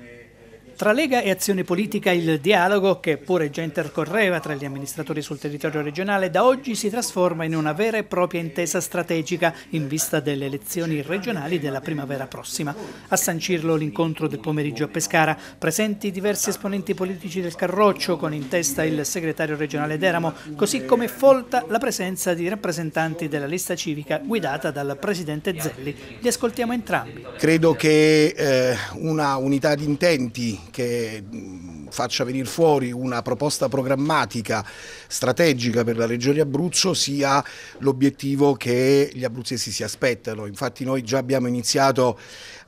Eh, tra Lega e Azione Politica il dialogo, che pure già intercorreva tra gli amministratori sul territorio regionale, da oggi si trasforma in una vera e propria intesa strategica in vista delle elezioni regionali della primavera prossima. A sancirlo l'incontro del pomeriggio a Pescara, presenti diversi esponenti politici del Carroccio, con in testa il segretario regionale d'Eramo, così come folta la presenza di rappresentanti della lista civica guidata dal presidente Zelli. Li ascoltiamo entrambi. Credo che eh, una, una unità di intenti che faccia venire fuori una proposta programmatica strategica per la Regione Abruzzo sia l'obiettivo che gli abruzzesi si aspettano. Infatti noi già abbiamo iniziato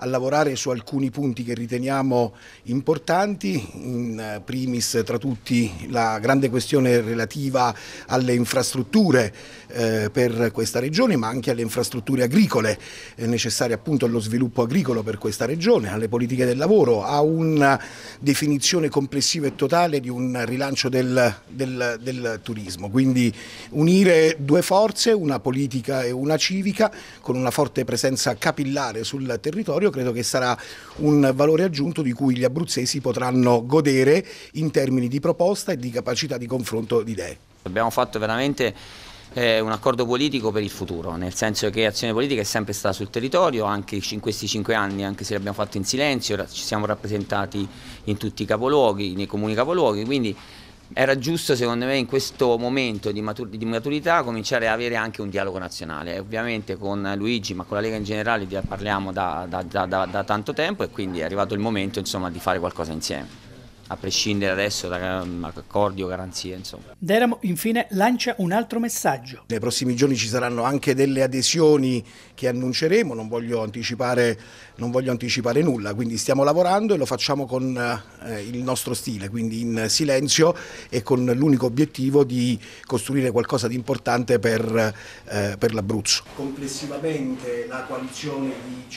a lavorare su alcuni punti che riteniamo importanti, in primis tra tutti la grande questione relativa alle infrastrutture eh, per questa regione, ma anche alle infrastrutture agricole eh, necessarie appunto allo sviluppo agricolo per questa regione, alle politiche del lavoro, a una definizione complessiva complessivo e totale di un rilancio del, del, del turismo, quindi unire due forze, una politica e una civica, con una forte presenza capillare sul territorio, credo che sarà un valore aggiunto di cui gli abruzzesi potranno godere in termini di proposta e di capacità di confronto di idee. Abbiamo fatto veramente eh, un accordo politico per il futuro, nel senso che Azione Politica è sempre stata sul territorio, anche in questi cinque anni, anche se l'abbiamo fatto in silenzio, ci siamo rappresentati in tutti i capoluoghi, nei comuni capoluoghi, quindi era giusto secondo me in questo momento di, maturità cominciare ad avere anche un dialogo nazionale, ovviamente con Luigi ma con la Lega in generale parliamo da, da, da, da tanto tempo e quindi è arrivato il momento insomma, di fare qualcosa insieme a prescindere adesso da accordi o garanzie. Insomma. Deramo infine lancia un altro messaggio. Nei prossimi giorni ci saranno anche delle adesioni che annunceremo, non voglio anticipare, non voglio anticipare nulla, quindi stiamo lavorando e lo facciamo con eh, il nostro stile, quindi in silenzio e con l'unico obiettivo di costruire qualcosa di importante per, eh, per l'Abruzzo. Complessivamente la coalizione di